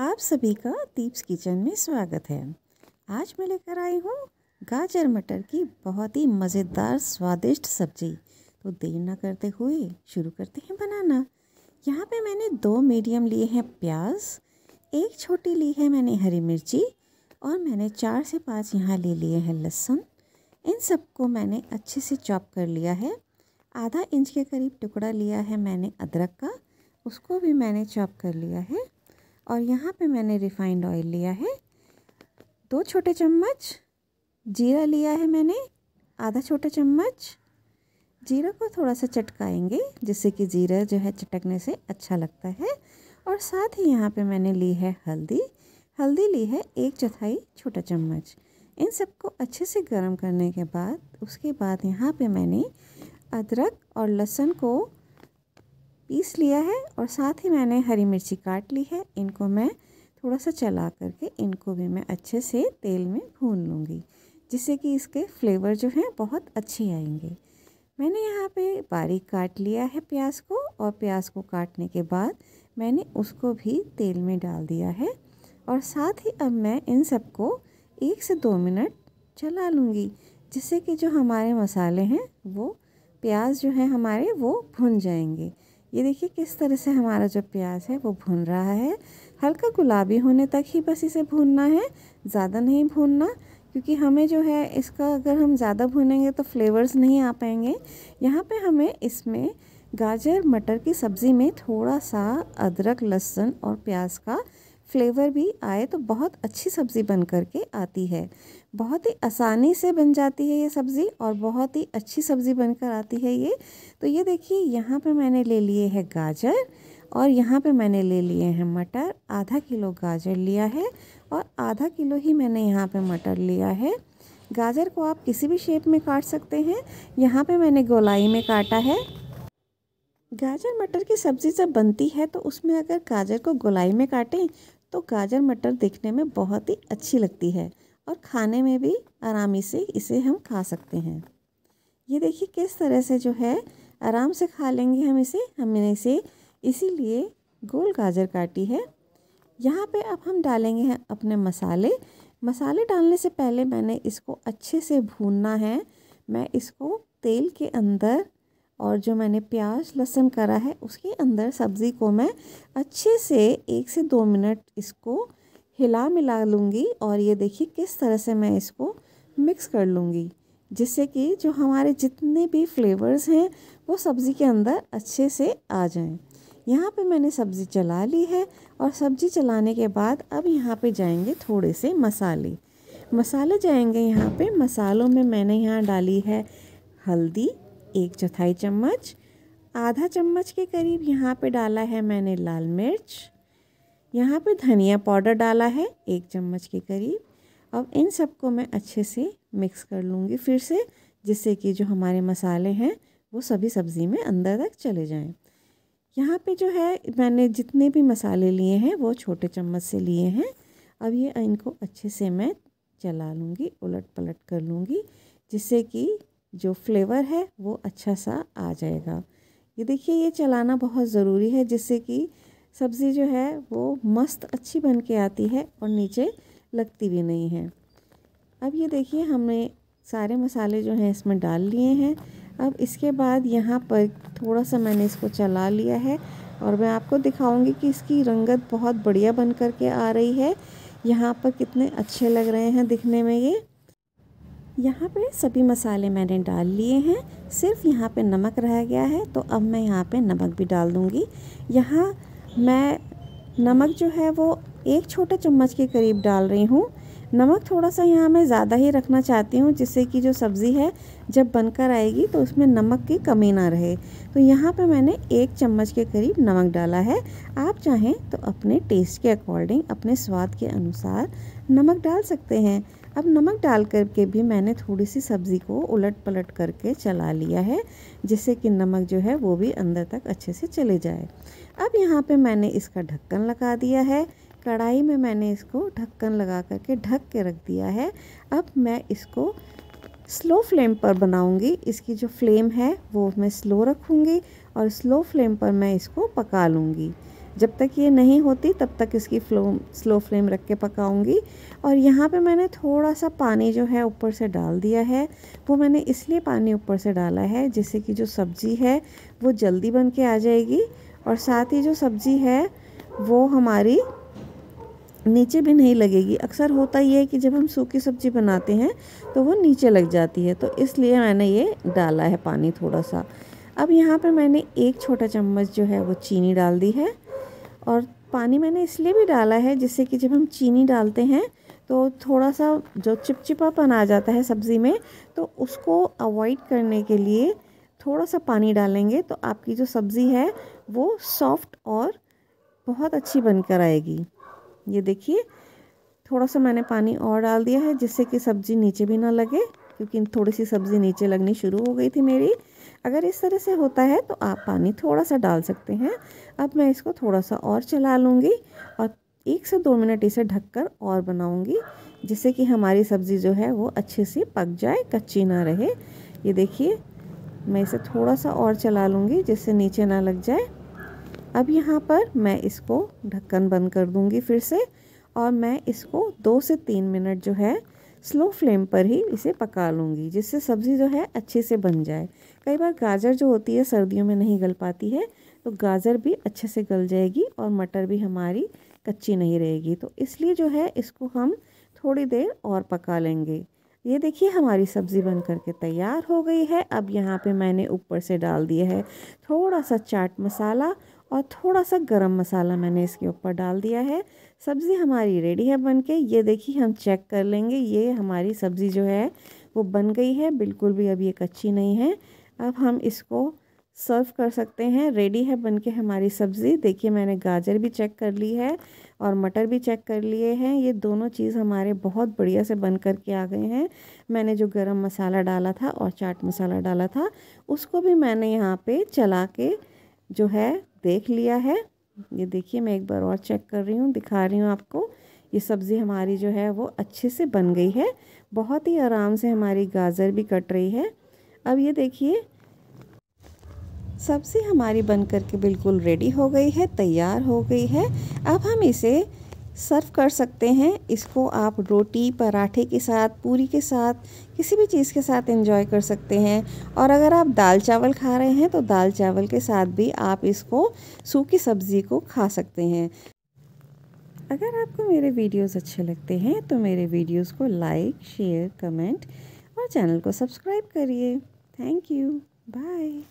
आप सभी का दीप्स किचन में स्वागत है आज मैं लेकर आई हूँ गाजर मटर की बहुत ही मज़ेदार स्वादिष्ट सब्जी तो देर ना करते हुए शुरू करते हैं बनाना यहाँ पे मैंने दो मीडियम लिए हैं प्याज एक छोटी ली है मैंने हरी मिर्ची और मैंने चार से पाँच यहाँ ले लिए हैं लहसुन इन सबको मैंने अच्छे से चॉप कर लिया है आधा इंच के करीब टुकड़ा लिया है मैंने अदरक का उसको भी मैंने चॉप कर लिया है और यहाँ पे मैंने रिफाइंड ऑयल लिया है दो छोटे चम्मच जीरा लिया है मैंने आधा छोटा चम्मच जीरा को थोड़ा सा चटकाएंगे जिससे कि जीरा जो है चटकने से अच्छा लगता है और साथ ही यहाँ पे मैंने ली है हल्दी हल्दी ली है एक चौथाई छोटा चम्मच इन सबको अच्छे से गर्म करने के बाद उसके बाद यहाँ पे मैंने अदरक और लहसुन को पीस लिया है और साथ ही मैंने हरी मिर्ची काट ली है इनको मैं थोड़ा सा चला करके इनको भी मैं अच्छे से तेल में भून लूँगी जिससे कि इसके फ्लेवर जो हैं बहुत अच्छे आएंगे मैंने यहाँ पे बारीक काट लिया है प्याज को और प्याज को काटने के बाद मैंने उसको भी तेल में डाल दिया है और साथ ही अब मैं इन सबको एक से दो मिनट चला लूँगी जिससे कि जो हमारे मसाले हैं वो प्याज जो है हमारे वो भुन जाएंगे ये देखिए किस तरह से हमारा जो प्याज है वो भून रहा है हल्का गुलाबी होने तक ही बस इसे भूनना है ज़्यादा नहीं भूनना क्योंकि हमें जो है इसका अगर हम ज़्यादा भुनेंगे तो फ्लेवर्स नहीं आ पाएंगे यहाँ पे हमें इसमें गाजर मटर की सब्ज़ी में थोड़ा सा अदरक लहसुन और प्याज का फ्लेवर भी आए तो बहुत अच्छी सब्ज़ी बन कर के आती है बहुत ही आसानी से बन जाती है ये सब्ज़ी और बहुत ही अच्छी सब्ज़ी बनकर आती है ये तो ये देखिए यहाँ पे मैंने ले लिए है गाजर और यहाँ पे मैंने ले लिए हैं मटर आधा किलो गाजर लिया है और आधा किलो ही मैंने यहाँ पे मटर लिया है गाजर को आप किसी भी शेप में काट सकते हैं यहाँ पे मैंने गोलाई में काटा है गाजर मटर की सब्ज़ी जब बनती है तो उसमें अगर गाजर को गोलाई में काटें तो गाजर मटर देखने में बहुत ही अच्छी लगती है और खाने में भी आरामी से इसे हम खा सकते हैं ये देखिए किस तरह से जो है आराम से खा लेंगे हम इसे हमने इसे इसीलिए गोल गाजर काटी है यहाँ पे अब हम डालेंगे हैं अपने मसाले मसाले डालने से पहले मैंने इसको अच्छे से भूनना है मैं इसको तेल के अंदर और जो मैंने प्याज लहसुन करा है उसके अंदर सब्ज़ी को मैं अच्छे से एक से दो मिनट इसको हिला मिला लूँगी और ये देखिए किस तरह से मैं इसको मिक्स कर लूँगी जिससे कि जो हमारे जितने भी फ्लेवर्स हैं वो सब्ज़ी के अंदर अच्छे से आ जाएं यहाँ पे मैंने सब्ज़ी चला ली है और सब्ज़ी चलाने के बाद अब यहाँ पे जाएंगे थोड़े से मसाले मसाले जाएंगे यहाँ पे मसालों में मैंने यहाँ डाली है हल्दी एक चौथाई चम्मच आधा चम्मच के करीब यहाँ पे डाला है मैंने लाल मिर्च यहाँ पे धनिया पाउडर डाला है एक चम्मच के करीब अब इन सबको मैं अच्छे से मिक्स कर लूँगी फिर से जिससे कि जो हमारे मसाले हैं वो सभी सब्ज़ी में अंदर तक चले जाएं यहाँ पे जो है मैंने जितने भी मसाले लिए हैं वो छोटे चम्मच से लिए हैं अब ये इनको अच्छे से मैं चला लूँगी उलट पलट कर लूँगी जिससे कि जो फ्लेवर है वो अच्छा सा आ जाएगा ये देखिए ये चलाना बहुत ज़रूरी है जिससे कि सब्ज़ी जो है वो मस्त अच्छी बन के आती है और नीचे लगती भी नहीं है अब ये देखिए हमने सारे मसाले जो हैं इसमें डाल लिए हैं अब इसके बाद यहाँ पर थोड़ा सा मैंने इसको चला लिया है और मैं आपको दिखाऊंगी कि इसकी रंगत बहुत बढ़िया बन कर के आ रही है यहाँ पर कितने अच्छे लग रहे हैं दिखने में ये यहाँ पे सभी मसाले मैंने डाल लिए हैं सिर्फ यहाँ पे नमक रह गया है तो अब मैं यहाँ पे नमक भी डाल दूँगी यहाँ मैं नमक जो है वो एक छोटे चम्मच के करीब डाल रही हूँ नमक थोड़ा सा यहाँ मैं ज़्यादा ही रखना चाहती हूँ जिससे कि जो सब्ज़ी है जब बनकर आएगी तो उसमें नमक की कमी ना रहे तो यहाँ पे मैंने एक चम्मच के करीब नमक डाला है आप चाहें तो अपने टेस्ट के अकॉर्डिंग अपने स्वाद के अनुसार नमक डाल सकते हैं अब नमक डाल करके भी मैंने थोड़ी सी सब्ज़ी को उलट पलट करके चला लिया है जिससे कि नमक जो है वो भी अंदर तक अच्छे से चले जाए अब यहाँ पे मैंने इसका ढक्कन लगा दिया है कढ़ाई में मैंने इसको ढक्कन लगा करके ढक के रख दिया है अब मैं इसको स्लो फ्लेम पर बनाऊंगी इसकी जो फ्लेम है वो मैं स्लो रखूँगी और स्लो फ्लेम पर मैं इसको पका लूँगी जब तक ये नहीं होती तब तक इसकी फ्लो स्लो फ्लेम रख के पकाऊंगी और यहाँ पे मैंने थोड़ा सा पानी जो है ऊपर से डाल दिया है वो मैंने इसलिए पानी ऊपर से डाला है जिससे कि जो सब्ज़ी है वो जल्दी बन के आ जाएगी और साथ ही जो सब्ज़ी है वो हमारी नीचे भी नहीं लगेगी अक्सर होता ये है कि जब हम सूखी सब्ज़ी बनाते हैं तो वो नीचे लग जाती है तो इसलिए मैंने ये डाला है पानी थोड़ा सा अब यहाँ पर मैंने एक छोटा चम्मच जो है वो चीनी डाल दी है और पानी मैंने इसलिए भी डाला है जिससे कि जब हम चीनी डालते हैं तो थोड़ा सा जो चिपचिपापन आ जाता है सब्ज़ी में तो उसको अवॉइड करने के लिए थोड़ा सा पानी डालेंगे तो आपकी जो सब्ज़ी है वो सॉफ्ट और बहुत अच्छी बनकर आएगी ये देखिए थोड़ा सा मैंने पानी और डाल दिया है जिससे कि सब्ज़ी नीचे भी ना लगे क्योंकि थोड़ी सी सब्ज़ी नीचे लगनी शुरू हो गई थी मेरी अगर इस तरह से होता है तो आप पानी थोड़ा सा डाल सकते हैं अब मैं इसको थोड़ा सा और चला लूँगी और एक से दो मिनट इसे ढककर और बनाऊँगी जिससे कि हमारी सब्ज़ी जो है वो अच्छे से पक जाए कच्ची ना रहे ये देखिए मैं इसे थोड़ा सा और चला लूँगी जिससे नीचे ना लग जाए अब यहाँ पर मैं इसको ढक्कन बंद कर दूँगी फिर से और मैं इसको दो से तीन मिनट जो है स्लो फ्लेम पर ही इसे पका लूँगी जिससे सब्ज़ी जो है अच्छे से बन जाए कई बार गाजर जो होती है सर्दियों में नहीं गल पाती है तो गाजर भी अच्छे से गल जाएगी और मटर भी हमारी कच्ची नहीं रहेगी तो इसलिए जो है इसको हम थोड़ी देर और पका लेंगे ये देखिए हमारी सब्ज़ी बन करके तैयार हो गई है अब यहाँ पे मैंने ऊपर से डाल दिया है थोड़ा सा चाट मसाला और थोड़ा सा गरम मसाला मैंने इसके ऊपर डाल दिया है सब्ज़ी हमारी रेडी है बन के ये देखिए हम चेक कर लेंगे ये हमारी सब्ज़ी जो है वो बन गई है बिल्कुल भी अब ये कच्ची नहीं है अब हम इसको सर्व कर सकते हैं रेडी है बनके हमारी सब्ज़ी देखिए मैंने गाजर भी चेक कर ली है और मटर भी चेक कर लिए हैं ये दोनों चीज़ हमारे बहुत बढ़िया से बन कर के आ गए हैं मैंने जो गरम मसाला डाला था और चाट मसाला डाला था उसको भी मैंने यहाँ पे चला के जो है देख लिया है ये देखिए मैं एक बार और चेक कर रही हूँ दिखा रही हूँ आपको ये सब्ज़ी हमारी जो है वो अच्छे से बन गई है बहुत ही आराम से हमारी गाजर भी कट रही है अब ये देखिए सब्ज़ी हमारी बन के बिल्कुल रेडी हो गई है तैयार हो गई है अब हम इसे सर्व कर सकते हैं इसको आप रोटी पराठे के साथ पूरी के साथ किसी भी चीज़ के साथ इंजॉय कर सकते हैं और अगर आप दाल चावल खा रहे हैं तो दाल चावल के साथ भी आप इसको सूखी सब्ज़ी को खा सकते हैं अगर आपको मेरे वीडियोस अच्छे लगते हैं तो मेरे वीडियोस को लाइक शेयर कमेंट और चैनल को सब्सक्राइब करिए Thank you. Bye.